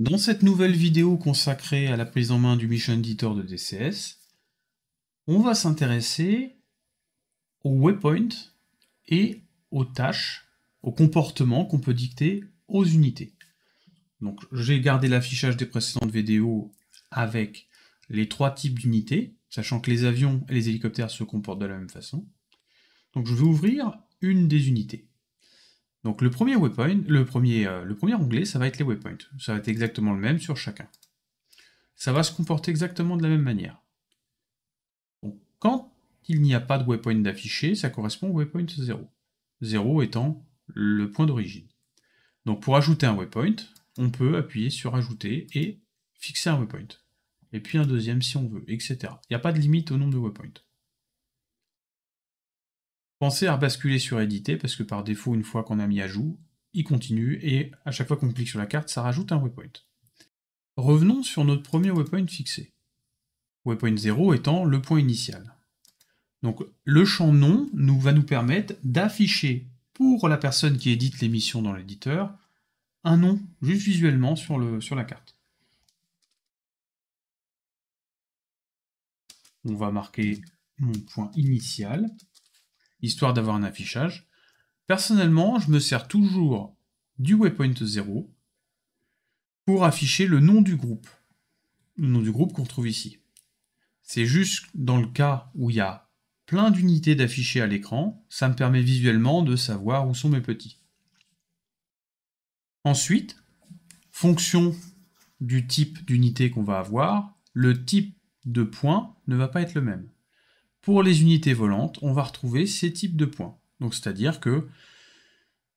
Dans cette nouvelle vidéo consacrée à la prise en main du Mission Editor de DCS, on va s'intéresser aux waypoints et aux tâches, aux comportements qu'on peut dicter aux unités. Donc j'ai gardé l'affichage des précédentes vidéos avec les trois types d'unités, sachant que les avions et les hélicoptères se comportent de la même façon. Donc je vais ouvrir une des unités. Donc le premier waypoint, euh, le premier, onglet, ça va être les waypoints. Ça va être exactement le même sur chacun. Ça va se comporter exactement de la même manière. quand il n'y a pas de waypoint d'affiché, ça correspond au waypoint 0. 0 étant le point d'origine. Donc pour ajouter un waypoint, on peut appuyer sur ajouter et fixer un waypoint. Et puis un deuxième si on veut, etc. Il n'y a pas de limite au nombre de waypoints. Pensez à basculer sur éditer, parce que par défaut, une fois qu'on a mis à jour, il continue, et à chaque fois qu'on clique sur la carte, ça rajoute un waypoint. Revenons sur notre premier waypoint fixé. Waypoint 0 étant le point initial. Donc le champ nom nous, va nous permettre d'afficher pour la personne qui édite l'émission dans l'éditeur un nom juste visuellement sur la carte. On va marquer mon point initial histoire d'avoir un affichage. Personnellement, je me sers toujours du waypoint 0 pour afficher le nom du groupe. Le nom du groupe qu'on trouve ici. C'est juste dans le cas où il y a plein d'unités d'affichés à l'écran, ça me permet visuellement de savoir où sont mes petits. Ensuite, fonction du type d'unité qu'on va avoir, le type de point ne va pas être le même pour les unités volantes, on va retrouver ces types de points. Donc c'est-à-dire que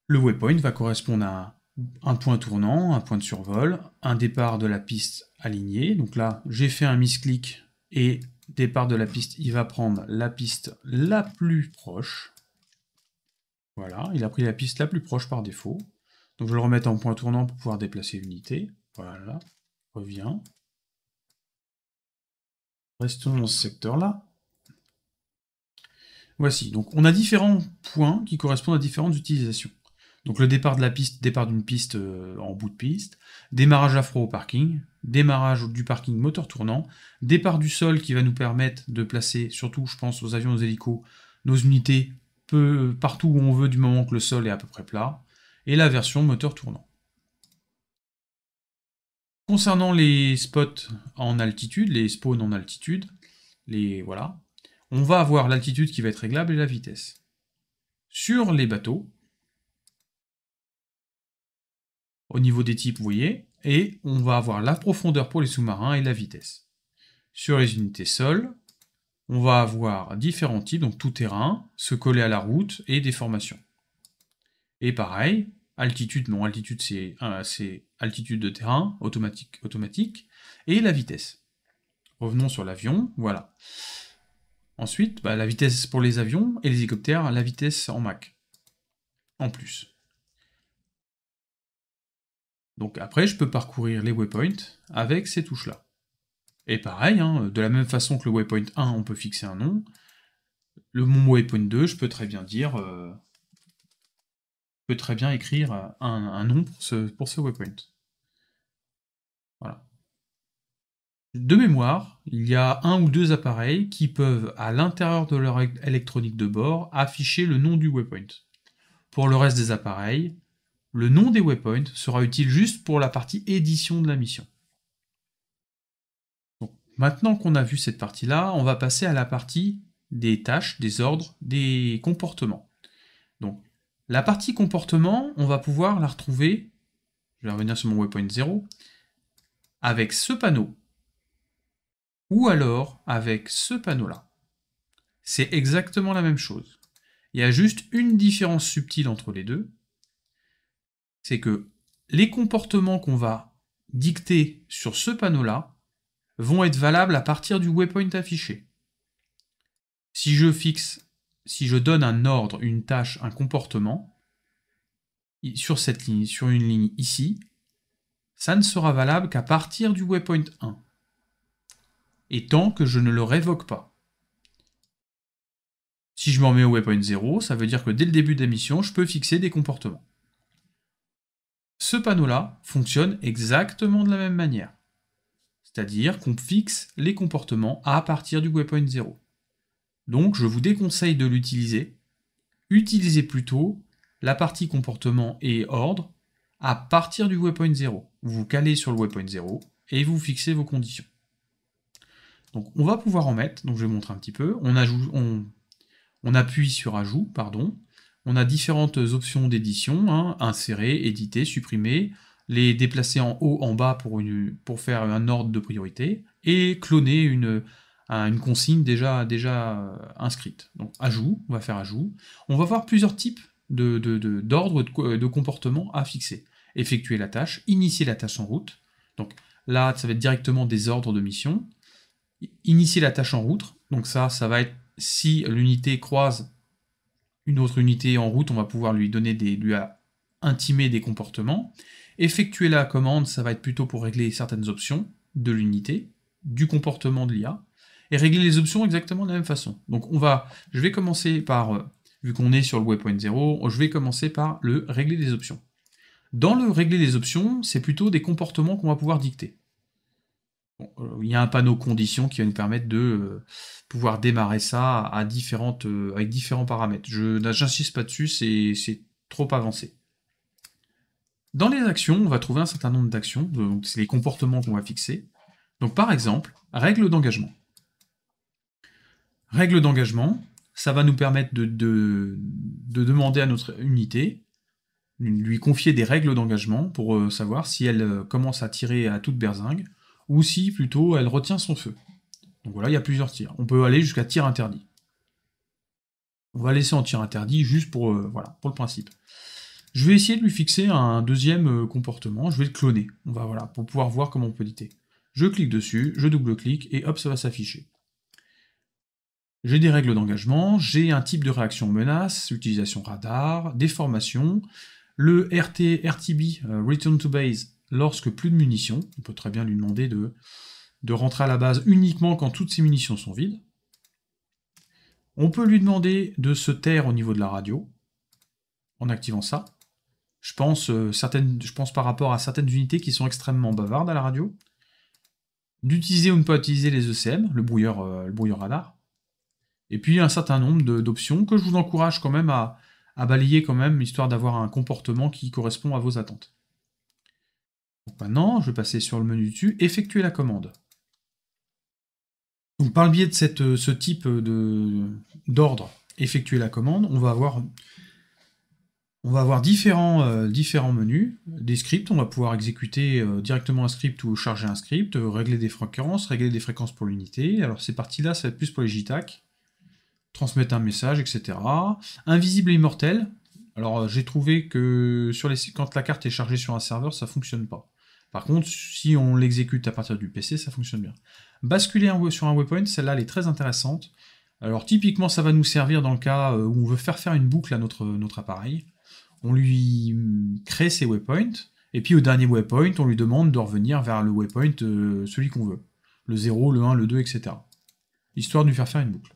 le waypoint va correspondre à un point tournant, un point de survol, un départ de la piste alignée. Donc là, j'ai fait un misclick et départ de la piste, il va prendre la piste la plus proche. Voilà, il a pris la piste la plus proche par défaut. Donc je vais le remettre en point tournant pour pouvoir déplacer l'unité. Voilà, reviens. Restons dans ce secteur-là. Voici, donc on a différents points qui correspondent à différentes utilisations. Donc le départ de la piste, départ d'une piste euh, en bout de piste, démarrage afro au parking, démarrage du parking moteur tournant, départ du sol qui va nous permettre de placer, surtout je pense aux avions, aux hélicos, nos unités peu, partout où on veut du moment que le sol est à peu près plat, et la version moteur tournant. Concernant les spots en altitude, les spawns en altitude, les voilà, on va avoir l'altitude qui va être réglable et la vitesse. Sur les bateaux, au niveau des types, vous voyez, et on va avoir la profondeur pour les sous-marins et la vitesse. Sur les unités sol, on va avoir différents types, donc tout terrain, se coller à la route et des formations. Et pareil, altitude, non, altitude c'est euh, altitude de terrain, automatique, automatique, et la vitesse. Revenons sur l'avion, voilà. Ensuite, bah, la vitesse pour les avions et les hélicoptères, la vitesse en Mac, en plus. Donc après, je peux parcourir les waypoints avec ces touches-là. Et pareil, hein, de la même façon que le waypoint 1, on peut fixer un nom. Le mon waypoint 2, je peux très bien dire... Euh, je peux très bien écrire un, nom pour ce, pour ce waypoint. Voilà. De mémoire, il y a un ou deux appareils qui peuvent, à l'intérieur de leur électronique de bord, afficher le nom du waypoint. Pour le reste des appareils, le nom des waypoints sera utile juste pour la partie édition de la mission. maintenant qu'on a vu cette partie-là, on va passer à la partie des tâches, des ordres, des comportements. Donc, la partie comportement, on va pouvoir la retrouver, je vais revenir sur mon waypoint 0, avec ce panneau ou alors avec ce panneau-là. C'est exactement la même chose. Il y a juste une différence subtile entre les deux, c'est que les comportements qu'on va dicter sur ce panneau-là vont être valables à partir du waypoint affiché. Si je fixe, si je donne un ordre, une tâche, un comportement, sur cette ligne, sur une ligne ici, ça ne sera valable qu'à partir du waypoint 1 et tant que je ne le révoque pas. Si je m'en mets au waypoint 0, ça veut dire que dès le début de la mission, je peux fixer des comportements. Ce panneau-là fonctionne exactement de la même manière. C'est-à-dire qu'on fixe les comportements à partir du waypoint 0. Donc je vous déconseille de l'utiliser. Utilisez plutôt la partie comportement et ordre à partir du waypoint 0. Vous vous calez sur le waypoint 0 et vous fixez vos conditions. Donc on va pouvoir en mettre, donc je vais montrer un petit peu. On, appuie sur ajout, pardon. On a différentes options d'édition, hein. insérer, éditer, supprimer, les déplacer en haut, en bas pour, faire un ordre de priorité, et cloner une, consigne déjà, déjà euh, inscrite. Donc ajout, on va faire ajout. On va voir plusieurs types d'ordres de, euh, de comportement à fixer. Effectuer la tâche, initier la tâche en route. Donc là, ça va être directement des ordres de mission initier la tâche en route. Donc ça, ça va être si l'unité croise une autre unité en route, on va pouvoir lui donner des, lui intimer des comportements. Effectuer la commande, ça va être plutôt pour régler certaines options de l'unité, du comportement de l'IA, et régler les options exactement de la même façon. Donc on va, je vais commencer par, euh, vu qu'on est sur le waypoint 0, je vais commencer par le régler des options. Dans le régler des options, c'est plutôt des comportements qu'on va pouvoir dicter il y a un panneau conditions qui va nous permettre de euh, pouvoir démarrer ça à euh, avec différents paramètres. Je n'insiste pas dessus, c'est trop avancé. Dans les actions, on va trouver un certain nombre d'actions, donc c'est les comportements qu'on va fixer. Donc par exemple, règle d'engagement. Règle d'engagement, ça va nous permettre de, de, demander à notre unité, lui confier des règles d'engagement pour euh, savoir si elle commence à tirer à toute berzingue, ou si plutôt elle retient son feu. Donc voilà, il y a plusieurs tirs. On peut aller jusqu'à tir interdit. On va laisser en tir interdit juste pour, euh, voilà, pour le principe. Je vais essayer de lui fixer un deuxième euh, comportement, je vais le cloner. On va voilà, pour pouvoir voir comment on peut l'éditer. Je clique dessus, je double-clique et hop, ça va s'afficher. J'ai des règles d'engagement, j'ai un type de réaction menace, utilisation radar, déformation, le RT, RTB, euh, Return to Base, lorsque plus de munitions. On peut très bien lui demander de, de rentrer à la base uniquement quand toutes ses munitions sont vides. On peut lui demander de se taire au niveau de la radio, en activant ça. Je pense, euh, certaines, je pense par rapport à certaines unités qui sont extrêmement bavardes à la radio. D'utiliser ou ne pas utiliser les ECM, le brouilleur, euh, le brouilleur radar. Et puis un certain nombre d'options que je vous encourage quand même à, balayer quand même, histoire d'avoir un comportement qui correspond à vos attentes maintenant, bah je vais passer sur le menu dessus, effectuer la commande. par le biais de cette, euh, ce type d'ordre, effectuer la commande, on va avoir, on va avoir différents, euh, différents, menus, des scripts, on va pouvoir exécuter euh, directement un script ou charger un script, régler des fréquences, régler des fréquences pour l'unité. Alors ces parties-là, ça va être plus pour les JTAC, transmettre un message, etc. Invisible et immortel. Alors j'ai trouvé que sur les, quand la carte est chargée sur un serveur, ça fonctionne pas. Par contre, si on l'exécute à partir du PC, ça fonctionne bien. Basculer sur un waypoint, celle-là, elle est très intéressante. Alors typiquement, ça va nous servir dans le cas euh, où on veut faire faire une boucle à notre, appareil. On lui crée ses waypoints, et puis au dernier waypoint, on lui demande de revenir vers le waypoint euh, celui qu'on veut. Le 0, le 1, le 2, etc. Histoire de lui faire faire une boucle.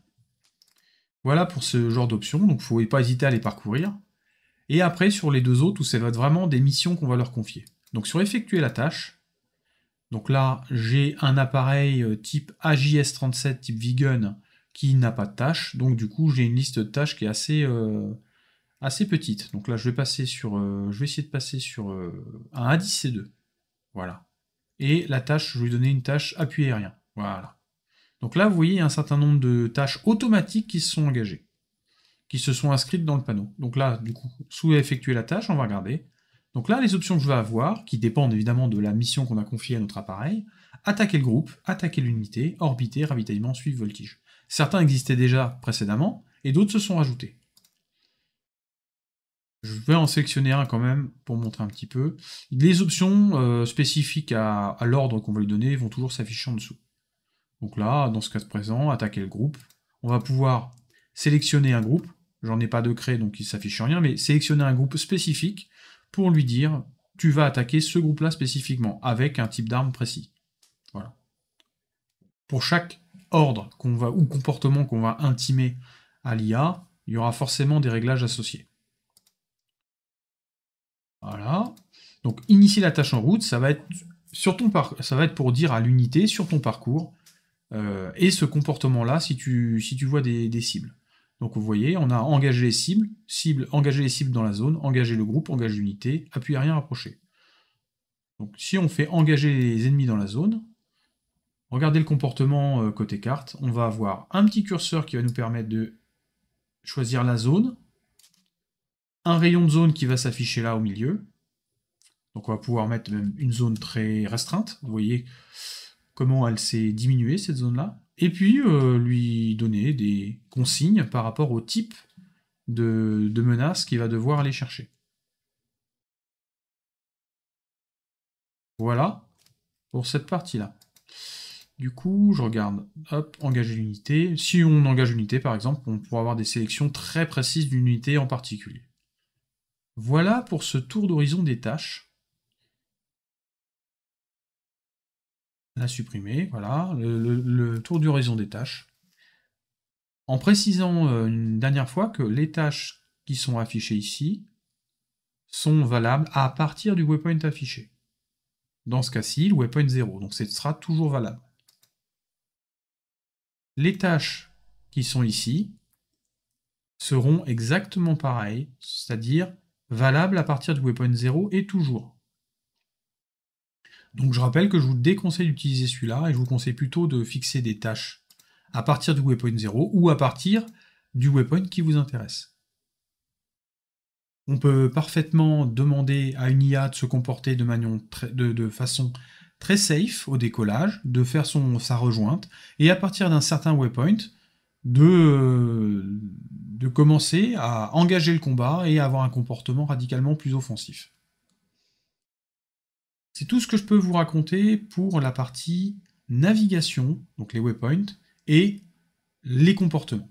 Voilà pour ce genre d'options, donc ne faut pas hésiter à les parcourir. Et après, sur les deux autres, où ça va être vraiment des missions qu'on va leur confier. Donc sur effectuer la tâche, donc là j'ai un appareil euh, type AJS37 type Vegan qui n'a pas de tâche, donc du coup j'ai une liste de tâches qui est assez, euh, assez petite. Donc là je vais passer sur, euh, je vais essayer de passer sur un 10 C2, voilà. Et la tâche, je vais lui donner une tâche appui aérien, voilà. Donc là vous voyez un certain nombre de tâches automatiques qui se sont engagées, qui se sont inscrites dans le panneau. Donc là du coup sous effectuer la tâche, on va regarder. Donc là, les options que je vais avoir, qui dépendent évidemment de la mission qu'on a confiée à notre appareil, attaquer le groupe, attaquer l'unité, orbiter, ravitaillement, suivre, voltige. Certains existaient déjà précédemment, et d'autres se sont rajoutés. Je vais en sélectionner un quand même pour montrer un petit peu. Les options euh, spécifiques à, l'ordre qu'on va lui donner vont toujours s'afficher en dessous. Donc là, dans ce cas de présent, attaquer le groupe. On va pouvoir sélectionner un groupe. J'en ai pas de créé, donc il s'affiche rien, mais sélectionner un groupe spécifique pour lui dire tu vas attaquer ce groupe-là spécifiquement avec un type d'arme précis. Voilà. Pour chaque ordre qu'on va ou comportement qu'on va intimer à l'IA, il y aura forcément des réglages associés. Voilà. Donc initier la tâche en route, ça va être, sur ton par... ça va être pour dire à l'unité sur ton parcours euh, et ce comportement-là si tu, si tu vois des cibles. Donc vous voyez, on a engagé les cibles, cible, engager les cibles dans la zone, engager le groupe, engager l'unité, appuyer à rien rapproché. Donc si on fait engager les ennemis dans la zone, regardez le comportement euh, côté carte, on va avoir un petit curseur qui va nous permettre de choisir la zone, un rayon de zone qui va s'afficher là au milieu, donc on va pouvoir mettre même une zone très restreinte, vous voyez comment elle s'est diminuée cette zone-là, et puis euh, lui donner des consignes par rapport au type de, de menace qu'il va devoir aller chercher. Voilà pour cette partie-là. Du coup, je regarde, hop, engager l'unité. Si on engage l'unité, par exemple, on pourra avoir des sélections très précises d'une unité en particulier. Voilà pour ce tour d'horizon des tâches. la supprimer, voilà, le, tour du tour des tâches, en précisant euh, une dernière fois que les tâches qui sont affichées ici sont valables à partir du waypoint affiché. Dans ce cas-ci, le waypoint 0, donc ce sera toujours valable. Les tâches qui sont ici seront exactement pareilles, c'est-à-dire valables à partir du waypoint 0 et toujours. Donc je rappelle que je vous déconseille d'utiliser celui-là et je vous conseille plutôt de fixer des tâches à partir du waypoint 0 ou à partir du waypoint qui vous intéresse. On peut parfaitement demander à une IA de se comporter de, de, façon très safe au décollage, de faire son, sa rejointe, et à partir d'un certain waypoint, de, de commencer à engager le combat et avoir un comportement radicalement plus offensif. C'est tout ce que je peux vous raconter pour la partie navigation, donc les waypoints, et les comportements.